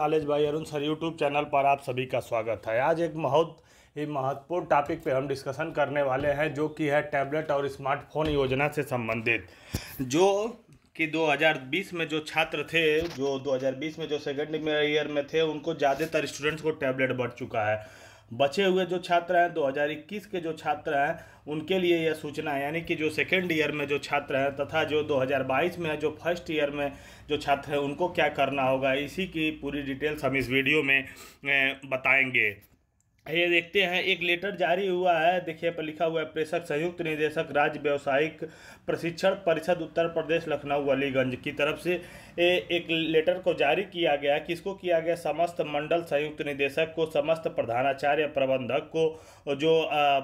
college भाई Arun sir YouTube channel पर आप सभी का स्वागत है आज एक बहुत ही महत्वपूर्ण टॉपिक पे हम डिस्कशन करने वाले हैं जो कि है टैबलेट और स्मार्टफोन योजना से संबंधित जो कि 2020 में जो छात्र थे जो 2020 में जो सेकेंड ईयर में थे उनको ज़्यादातर स्टूडेंट्स को टैबलेट बढ़ चुका है बचे हुए जो छात्र हैं 2021 के जो छात्र हैं उनके लिए यह सूचना है यानी कि जो सेकेंड ईयर में जो छात्र हैं तथा जो 2022 में जो फर्स्ट ईयर में जो छात्र हैं उनको क्या करना होगा इसी की पूरी डिटेल्स हम इस वीडियो में बताएंगे ये देखते हैं एक लेटर जारी हुआ है देखिए पर लिखा हुआ है प्रेषक संयुक्त निदेशक राज्य व्यावसायिक प्रशिक्षण परिषद उत्तर प्रदेश लखनऊ अलीगंज की तरफ से ए, एक लेटर को जारी किया गया किसको किया गया समस्त मंडल संयुक्त निदेशक को समस्त प्रधानाचार्य प्रबंधक को जो आ,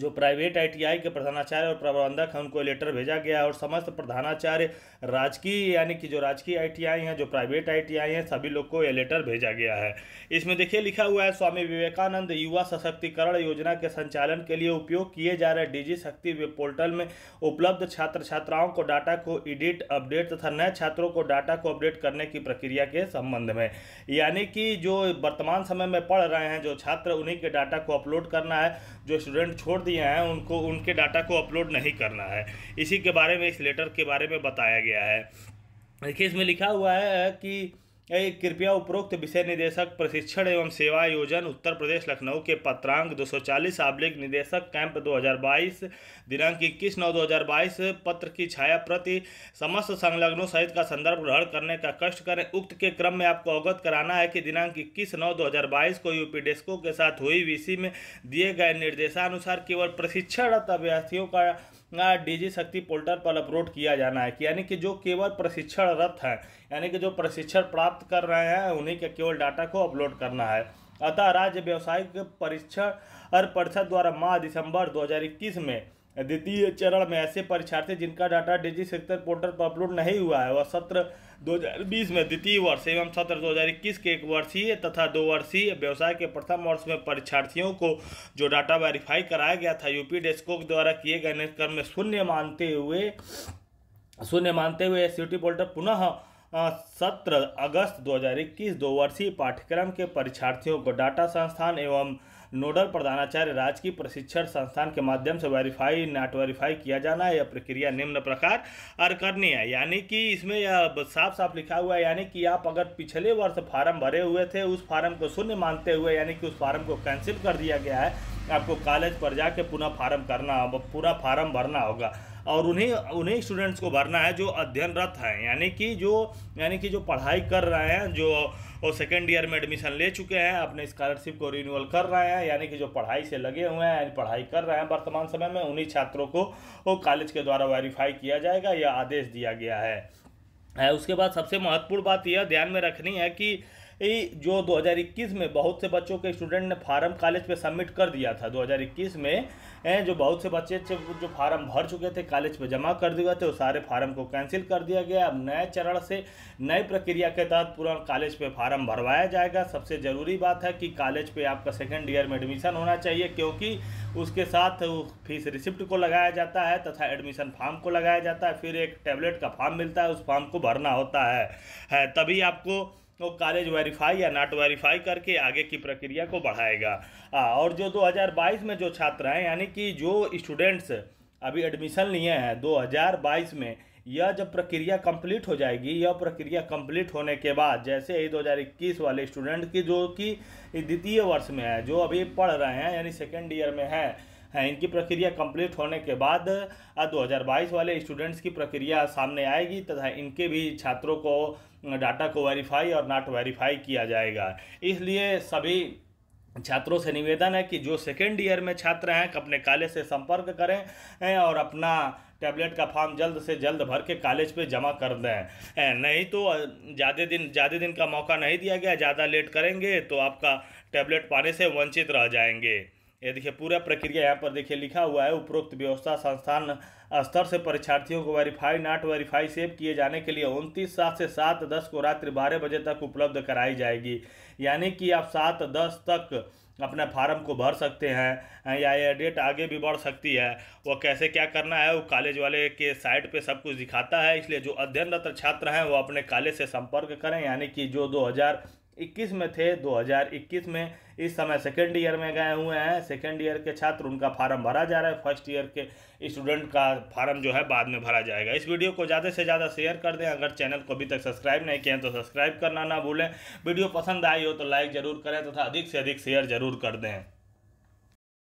जो प्राइवेट आईटीआई के प्रधानाचार्य और प्रबंधक हैं उनको लेटर भेजा गया और समस्त प्रधानाचार्य राजकीय यानी कि जो राजकीय आईटीआई हैं जो प्राइवेट आईटीआई हैं सभी लोग को ये लेटर भेजा गया है इसमें देखिए लिखा हुआ है स्वामी विवेकानंद युवा सशक्तिकरण योजना के संचालन के लिए उपयोग किए जा रहे डिजी शक्ति वेब पोर्टल में उपलब्ध छात्र छात्राओं को डाटा को एडिट अपडेट तथा नए छात्रों को डाटा को अपडेट करने की प्रक्रिया के संबंध में यानी कि जो वर्तमान समय में पढ़ रहे हैं जो छात्र उन्हीं के डाटा को अपलोड करना है जो स्टूडेंट छोड़ दिए हैं उनको उनके डाटा को अपलोड नहीं करना है इसी के बारे में इस लेटर के बारे में बताया गया है देखिए इसमें लिखा हुआ है कि कृपया उपरोक्त विषय निदेशक प्रशिक्षण एवं सेवा आयोजन उत्तर प्रदेश लखनऊ के पत्रांक 240 सौ चालीस आब्लिक निदेशक कैंप 2022 दिनांक इक्कीस नौ 2022 पत्र की छाया प्रति समस्त संलग्नों सहित का संदर्भ ग्रहण करने का कष्ट करें उक्त के क्रम में आपको अवगत कराना है कि दिनांक इक्कीस नौ 2022 को यूपी डेस्को के साथ हुई वीसी में दिए गए निर्देशानुसार केवल प्रशिक्षणरत अभ्यर्थियों का डीजी शक्ति पोर्टल पर अपलोड किया जाना है कि यानी कि जो केवल प्रशिक्षण रत हैं यानी कि जो प्रशिक्षण प्राप्त कर रहे हैं उन्हीं के केवल डाटा को अपलोड करना है अतः राज्य व्यावसायिक परीक्षण और परिषद द्वारा माह दिसंबर 2021 में द्वितीय चरण में ऐसे परीक्षार्थी जिनका डाटा डिजी सेक्टर पोर्टल पर अपलोड नहीं हुआ है वह सत्र 2020 में द्वितीय वर्ष एवं सत्र 2021 के एक वर्षीय तथा दो वर्षीय व्यवसाय के प्रथम वर्ष में परीक्षार्थियों को जो डाटा वेरीफाई कराया गया था यूपी डेस्को द्वारा किए गए निष्कर्म में शून्य मानते हुए शून्य मानते हुए सिटी पोर्टल पुनः सत्र अगस्त 2021 दो वर्षीय पाठ्यक्रम के परीक्षार्थियों को डाटा संस्थान एवं नोडल प्रधानाचार्य राजकीय प्रशिक्षण संस्थान के माध्यम से वेरीफाई नॉट वेरीफाई किया जाना है यह प्रक्रिया निम्न प्रकार और करनी है यानी कि इसमें यह साफ साफ लिखा हुआ है यानी कि आप अगर पिछले वर्ष फार्म भरे हुए थे उस फार्म को शून्य मानते हुए यानी कि उस फार्म को कैंसिल कर दिया गया है आपको कॉलेज पर जाके पुनः फार्म करना होगा पूरा फार्म भरना होगा और उन्हें उन्हें स्टूडेंट्स को भरना है जो अध्ययनरत हैं यानी कि जो यानी कि जो पढ़ाई कर रहे हैं जो वो सेकेंड ईयर में एडमिशन ले चुके हैं अपने स्कॉलरशिप को रिन्यूअल कर रहे हैं यानी कि जो पढ़ाई से लगे हुए हैं पढ़ाई कर रहे हैं वर्तमान समय में उन्हीं छात्रों को वो कॉलेज के द्वारा वेरीफाई किया जाएगा यह आदेश दिया गया है उसके बाद सबसे महत्वपूर्ण बात यह ध्यान में रखनी है कि जो 2021 में बहुत से बच्चों के स्टूडेंट ने फार्म कॉलेज पे सबमिट कर दिया था 2021 में जो बहुत से बच्चे जो फार्म भर चुके थे कॉलेज पे जमा कर दिए थे वो सारे फार्म को कैंसिल कर दिया गया अब नए चरण से नई प्रक्रिया के तहत पूरा कॉलेज पे फार्म भरवाया जाएगा सबसे ज़रूरी बात है कि कॉलेज पे आपका सेकेंड ईयर में एडमिशन होना चाहिए क्योंकि उसके साथ फीस रिसिप्ट को लगाया जाता है तथा एडमिशन फार्म को लगाया जाता है फिर एक टैबलेट का फार्म मिलता है उस फार्म को भरना होता है, है तभी आपको वो कॉलेज वेरीफाई या नॉट वेरीफाई करके आगे की प्रक्रिया को बढ़ाएगा आ, हाँ, और जो 2022 में जो छात्र हैं यानी कि जो स्टूडेंट्स अभी एडमिशन लिए हैं 2022 में यह जब प्रक्रिया कंप्लीट हो जाएगी यह प्रक्रिया कंप्लीट होने के बाद जैसे ही 2021 वाले स्टूडेंट की जो कि द्वितीय वर्ष में है जो अभी पढ़ रहे हैं यानी सेकेंड ईयर में है हैं इनकी प्रक्रिया कंप्लीट होने के बाद 2022 वाले स्टूडेंट्स की प्रक्रिया सामने आएगी तथा इनके भी छात्रों को डाटा को वेरीफाई और नाट वेरीफाई किया जाएगा इसलिए सभी छात्रों से निवेदन है कि जो सेकेंड ईयर में छात्र हैं अपने कॉलेज से संपर्क करें और अपना टैबलेट का फॉर्म जल्द से जल्द भर के कॉलेज पे जमा कर दें नहीं तो ज़्यादा दिन ज़्यादा दिन का मौका नहीं दिया गया ज़्यादा लेट करेंगे तो आपका टैबलेट पाने से वंचित रह जाएंगे ये देखिए पूरा प्रक्रिया यहाँ पर देखिए लिखा हुआ है उपरोक्त व्यवस्था संस्थान स्तर से परीक्षार्थियों को वेरीफाई नॉट वेरीफाई सेव किए जाने के लिए उनतीस सात से सात दस को रात्रि बारह बजे तक उपलब्ध कराई जाएगी यानी कि आप सात दस तक अपना फार्म को भर सकते हैं या ये डेट आगे भी बढ़ सकती है वो कैसे क्या करना है वो कॉलेज वाले के साइट पे सब कुछ दिखाता है इसलिए जो अध्ययनरत छात्र हैं वो अपने कॉलेज से संपर्क करें यानी कि जो 21 में थे 2021 में इस समय सेकेंड ईयर में गए हुए हैं सेकेंड ईयर के छात्र उनका फार्म भरा जा रहा है फर्स्ट ईयर के स्टूडेंट का फार्म जो है बाद में भरा जाएगा इस वीडियो को ज़्यादा से ज़्यादा शेयर कर दें अगर चैनल को अभी तक सब्सक्राइब नहीं किया तो सब्सक्राइब करना ना भूलें वीडियो पसंद आई हो तो लाइक ज़रूर करें तथा तो अधिक से अधिक शेयर ज़रूर कर दें